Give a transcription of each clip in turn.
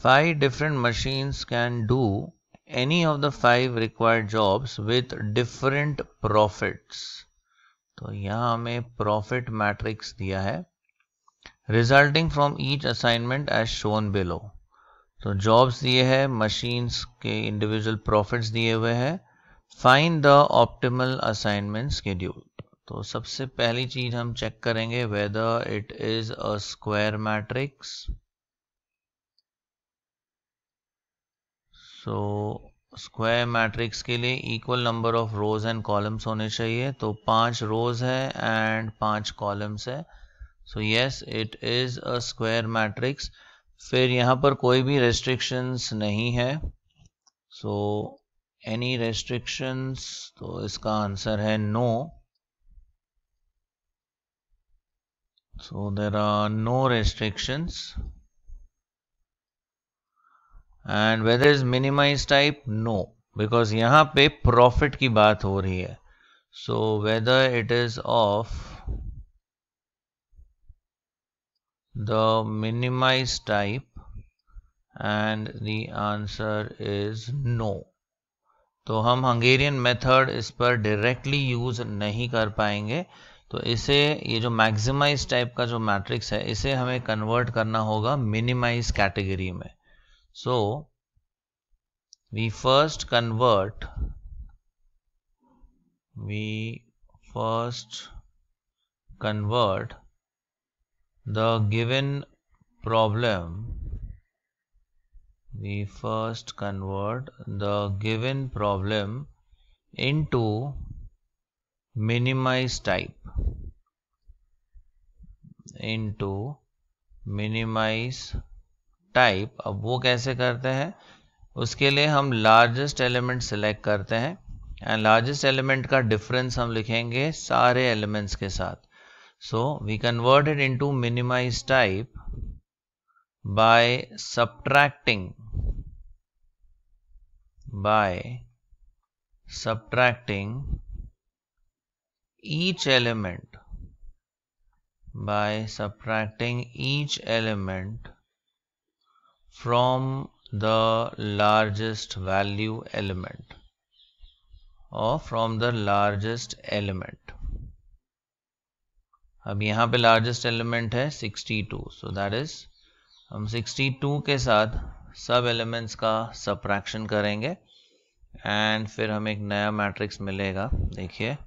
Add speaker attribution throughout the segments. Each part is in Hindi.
Speaker 1: five different machines can do any of the five required jobs with different profits तो यहाँ हमें प्रॉफिट मैट्रिक्स दिया है resulting from each assignment as shown below तो जॉब्स दिए हैं मशीन्स के इंडिविजुअल प्रॉफिट्स दिए हुए हैं find the optimal assignment schedule तो सबसे पहली चीज हम चेक करेंगे whether it is a square matrix so square matrix के लिए equal number of rows and columns होने चाहिए तो पांच रोज है एंड पांच कॉलम्स है so yes it is a square matrix फिर यहाँ पर कोई भी रेस्ट्रिक्शंस नहीं है सो एनी रेस्ट्रिक्शंस तो इसका आंसर है no so there are no restrictions and whether is minimize type no because यहाँ पे प्रॉफिट की बात हो रही है so whether it is of the minimize type and the answer is no तो हम हंगेरियन मेथड इस पर डायरेक्टली यूज नहीं कर पाएंगे तो इसे ये जो मैक्सिमाइज टाइप का जो मैट्रिक्स है इसे हमें कन्वर्ट करना होगा मिनिमाइज कैटेगरी में So we first convert we first convert the given problem we first convert the given problem into minimize type into minimize type अब वो कैसे करते हैं उसके लिए हम लार्जेस्ट एलिमेंट सेलेक्ट करते हैं एंड लार्जेस्ट एलिमेंट का डिफरेंस हम लिखेंगे सारे एलिमेंट्स के साथ so we convert it into minimize type by subtracting by subtracting each element by subtracting each element from the largest value element और फ्रॉम द लार्जेस्ट एलिमेंट अब यहां पे लार्जेस्ट एलिमेंट है 62 सो दैट इज हम 62 के साथ सब एलिमेंट्स का सप्रैक्शन करेंगे एंड फिर हमें एक नया मैट्रिक्स मिलेगा देखिए 62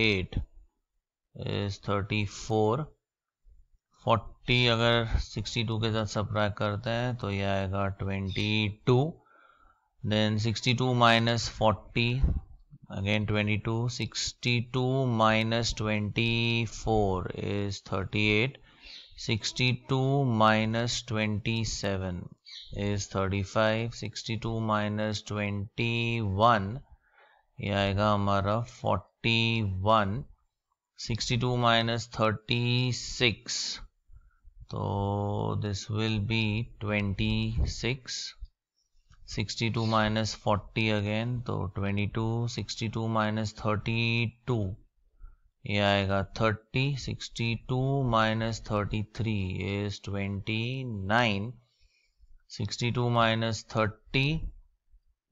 Speaker 1: eight is thirty four forty अगर सिक्सटी टू के साथ सब्रैक करते हैं तो ये आएगा twenty two then sixty two minus forty again twenty two sixty two minus twenty four is thirty eight sixty two minus twenty seven is thirty five sixty two minus twenty one ये आएगा हमारा forty one sixty two minus thirty six तो this will be twenty six sixty two minus forty again तो twenty two sixty two minus thirty two ये आएगा thirty sixty two minus thirty three is twenty nine sixty two minus thirty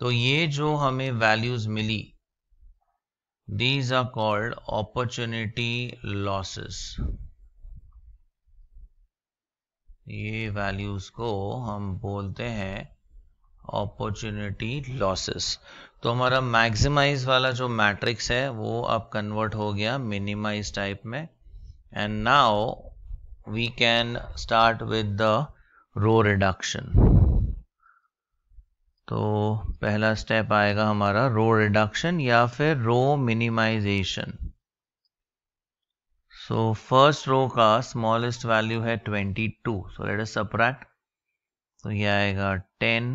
Speaker 1: तो ये जो हमें वैल्यूज मिली these are called opportunity losses ये वैल्यूज को हम बोलते हैं अपॉर्चुनिटी लॉसेस तो हमारा मैक्सिमाइज वाला जो मैट्रिक्स है वो अब कन्वर्ट हो गया मिनिमाइज टाइप में and now we can start with the row reduction तो पहला स्टेप आएगा हमारा रो रिडक्शन या फिर रो मिनिमाइजेशन सो फर्स्ट रो का स्मॉलेस्ट वैल्यू है 22 सो लेट अस सब्रैक्ट तो ये आएगा 10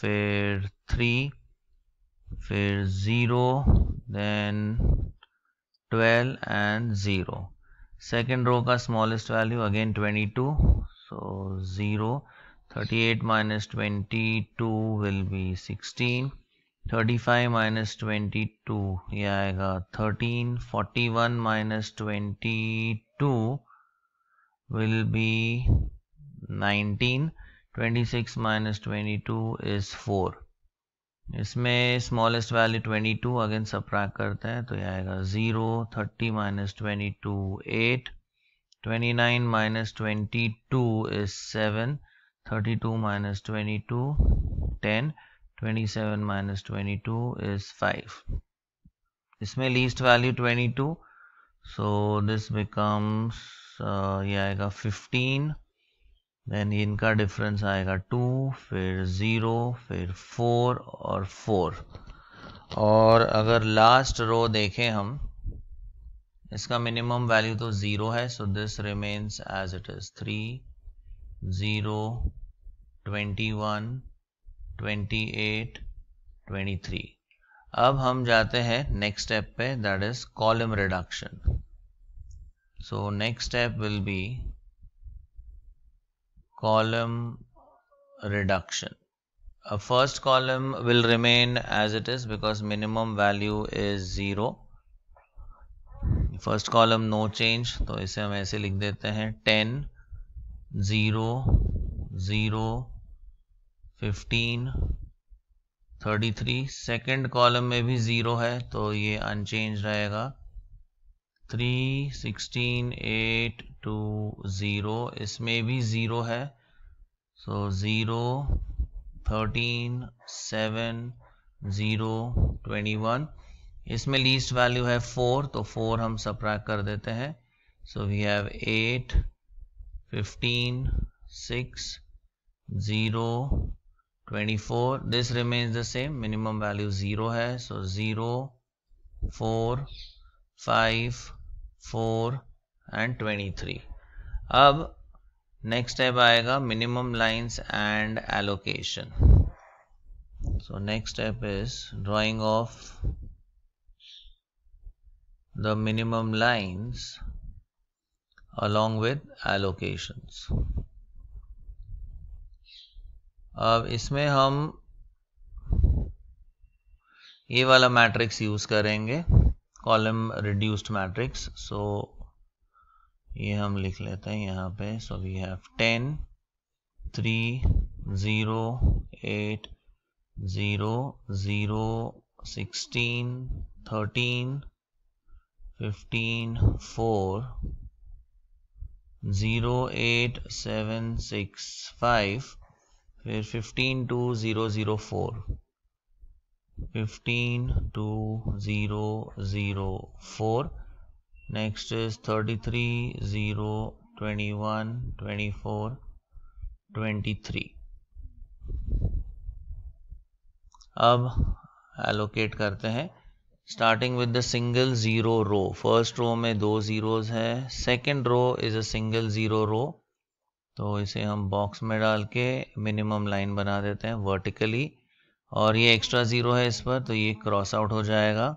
Speaker 1: फिर 3 फिर 0 देन 12 एंड 0 सेकेंड रो का smallest value again 22 so 0 38 minus 22 will be 16 35 minus 22 ये आएगा 13 41 minus 22 will be 19 26 minus 22 is 4 इसमें स्मॉलेस्ट वैल्यू 22 अगेन सप्रैक करते हैं तो ये आएगा 0 30 minus 22 8 29 minus 22 is 7 32 minus 22 10 27 minus 22 is 5 this may least value 22 so this becomes uh, yeah I got 15 then inka difference I got 2 fair 0 fair 4 or 4 और अगर लास्ट रो देखें हम इसका minimum value तो 0 है so this remains as it is. 3 zero twenty one twenty eight twenty three अब हम जाते हैं नेक्स्ट स्टेप पे that is column reduction so next step will be column reduction first column will remain as it is because minimum value is zero first column no change तो इसे हम ऐसे लिख देते हैं ten zero zero fifteen thirty three second column में भी ज़ीरो है तो ये अनचेंज रहेगा three sixteen eight two zero इसमें भी ज़ीरो है so zero thirteen seven zero twenty one इसमें लीस्ट वैल्यू है फोर तो फोर हम सप्रैक कर देते हैं so we have eight 15 6 0 24 this remains the same minimum value 0 है so 0 4 5 4 and 23 next step step आएगा minimum lines and allocation. so next step is drawing of the minimum lines along with allocations अब इसमें हम ये वाला मैट्रिक्स यूज करेंगे कॉलम रिड्यूस्ड मैट्रिक्स सो ये हम लिख लेते हैं यहाँ पे so we have ten three zero eight zero zero sixteen thirteen fifteen four zero eight seven six five फिर fifteen two zero zero four fifteen two zero zero four next is thirty three zero twenty one twenty four twenty three अब एलोकेट करते हैं starting with the single zero row first row में दो ज़ीरोज़ है second row is a single zero row तो इसे हम बॉक्स में डाल के मिनिमम लाइन बना देते हैं वर्टिकली और ये एक्स्ट्रा ज़ीरो है इस पर तो ये क्रॉस आउट हो जाएगा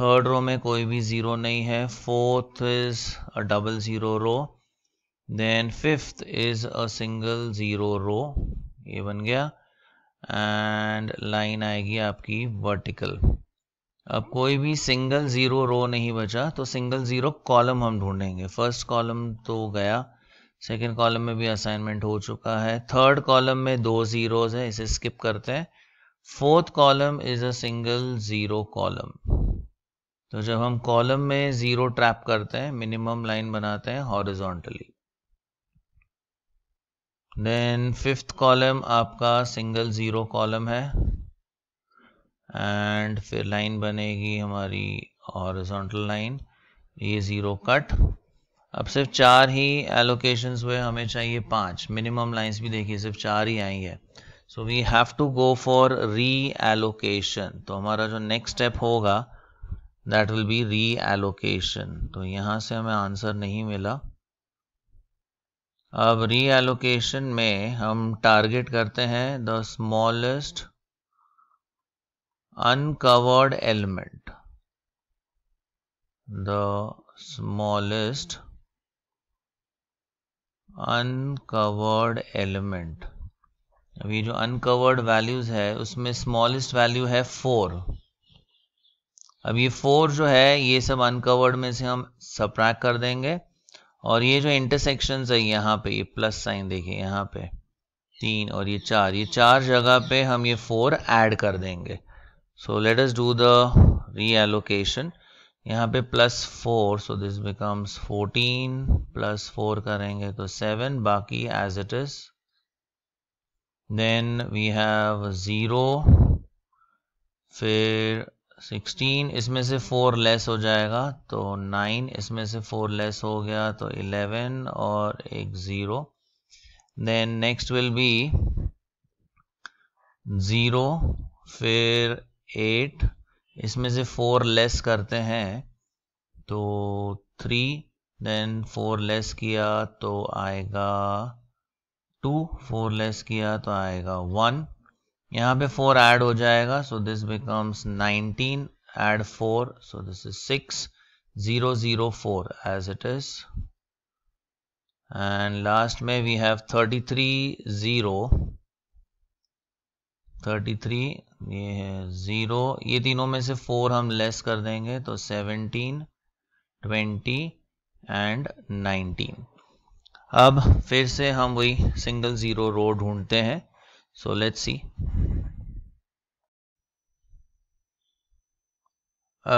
Speaker 1: थर्ड रो में कोई भी ज़ीरो नहीं है fourth is a double zero row then fifth is a single zero row ये बन गया एंड लाइन आएगी आपकी वर्टिकल अब कोई भी सिंगल ज़ीरो रो नहीं बचा तो सिंगल ज़ीरो कॉलम हम ढूंढेंगे फर्स्ट कॉलम तो गया सेकेंड कॉलम में भी असाइनमेंट हो चुका है थर्ड कॉलम में दो ज़ीरोज़ है इसे स्किप करते हैं fourth column is a single zero column तो जब हम कॉलम में ज़ीरो ट्रैप करते हैं मिनिमम लाइन बनाते हैं हॉरिजॉन्टली देन फिफ्थ कॉलम आपका सिंगल ज़ीरो कॉलम है एंड फिर लाइन बनेगी हमारी हॉरिजॉन्टल लाइन ये ज़ीरो कट अब सिर्फ चार ही एलोकेशंस हुए हमें चाहिए पांच मिनिमम लाइंस भी देखिए सिर्फ चार ही आई है so we have to go for reallocation तो हमारा जो नेक्स्ट स्टेप होगा that will be reallocation तो यहां से हमें आंसर नहीं मिला अब री एलोकेशन में हम टारगेट करते हैं the smallest uncovered element the smallest uncovered element अभी जो अनकवर्ड वैल्यूज है उसमें स्मॉलेस्ट वैल्यू है फोर अब ये फोर जो है ये सब अनकवर्ड में से हम सप्रैक कर देंगे और ये जो इंटरसेक्शन है यहाँ पे ये प्लस साइन देखिए यहाँ पे तीन और ये चार ये चार जगह पे हम ये फोर ऐड कर देंगे so let us do the reallocation यहाँ पे plus four so this becomes fourteen plus four करेंगे तो सेवन बाकी as it is then we have zero फिर सिक्सटीन इसमें से फोर लेस हो जाएगा तो नाइन इसमें से फोर लेस हो गया तो इलेवन और एक zero then next will be zero फिर एट इसमें से फोर लेस करते हैं तो थ्री देन फोर लेस किया तो आएगा टू फोर लेस किया तो आएगा वन यहाँ पे फोर ऐड हो जाएगा so this becomes nineteen add four so this is six zero zero four as it is and last में we have thirty three zero thirty three ये है ज़ीरो ये तीनों में से फोर हम लेस कर देंगे तो 17 ट्वेंटी एंड नाइनटीन अब फिर से हम वही सिंगल ज़ीरो रो ढूंढते हैं सो लेट्स सी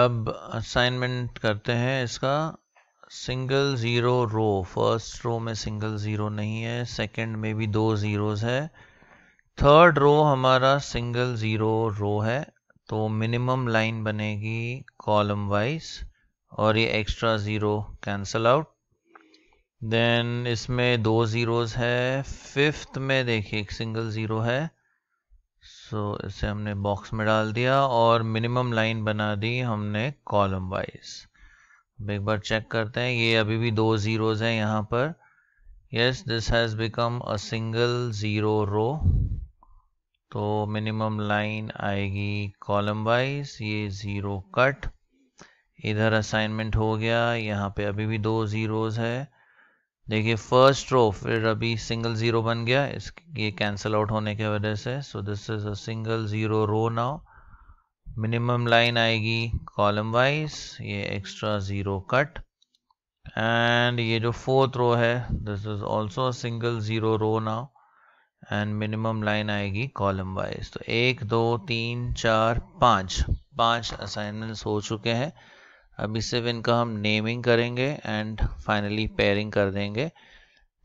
Speaker 1: अब असाइनमेंट करते हैं इसका single zero row first row में सिंगल ज़ीरो नहीं है सेकंड में भी दो जीरोस है थर्ड रो हमारा सिंगल ज़ीरो रो है तो मिनिमम लाइन बनेगी कॉलम वाइज और ये extra zero cancel out then इसमें दो ज़ीरोज़ है फिफ्थ में देखिए एक सिंगल ज़ीरो है सो so, इसे हमने बॉक्स में डाल दिया और मिनिमम लाइन बना दी हमने कॉलम वाइज अब एक बार चेक करते हैं ये अभी भी दो ज़ीरोज़ हैं यहाँ पर yes this has become a single zero row तो मिनिमम लाइन आएगी कॉलम वाइज ये ज़ीरो कट इधर असाइनमेंट हो गया यहाँ पे अभी भी दो ज़ीरोज़ है देखिए फर्स्ट रो फिर अभी सिंगल ज़ीरो बन गया इस ये कैंसिल आउट होने के वजह से so this is a single zero row now minimum line आएगी कॉलम वाइज ये एक्स्ट्रा ज़ीरो कट एंड ये जो फोर्थ रो है this is also single zero row now and minimum line आएगी कॉलम वाइज तो एक दो तीन चार पाँच पाँच असाइनमेंट्स हो चुके हैं अभी सिर्फ इनका हम नेमिंग करेंगे एंड फाइनली पेयरिंग कर देंगे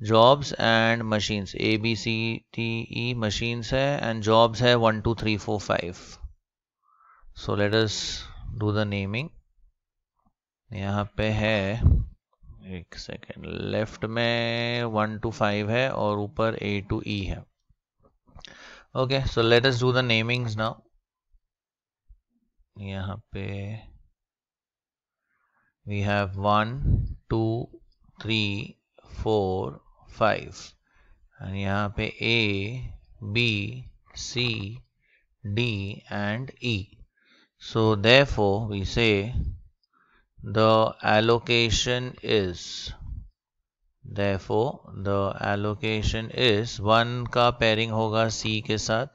Speaker 1: jobs and machines A B C D E machines है एंड जॉब्स है one two three four five so let us do the naming यहाँ पे है एक सेकेंड लेफ्ट में वन टू फाइव है और ऊपर ए टू ई है okay so let us do the namings now यहाँ पे we have one two three four five and यहाँ पे A B C D and E so therefore we say the allocation is therefore the allocation is 1 ka pairing C ke saath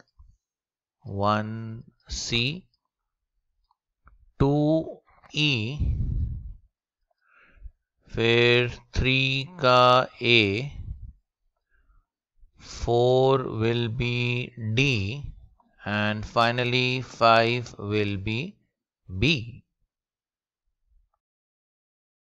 Speaker 1: 1 C 2 E फिर 3 का A 4 will be D and finally 5 will be B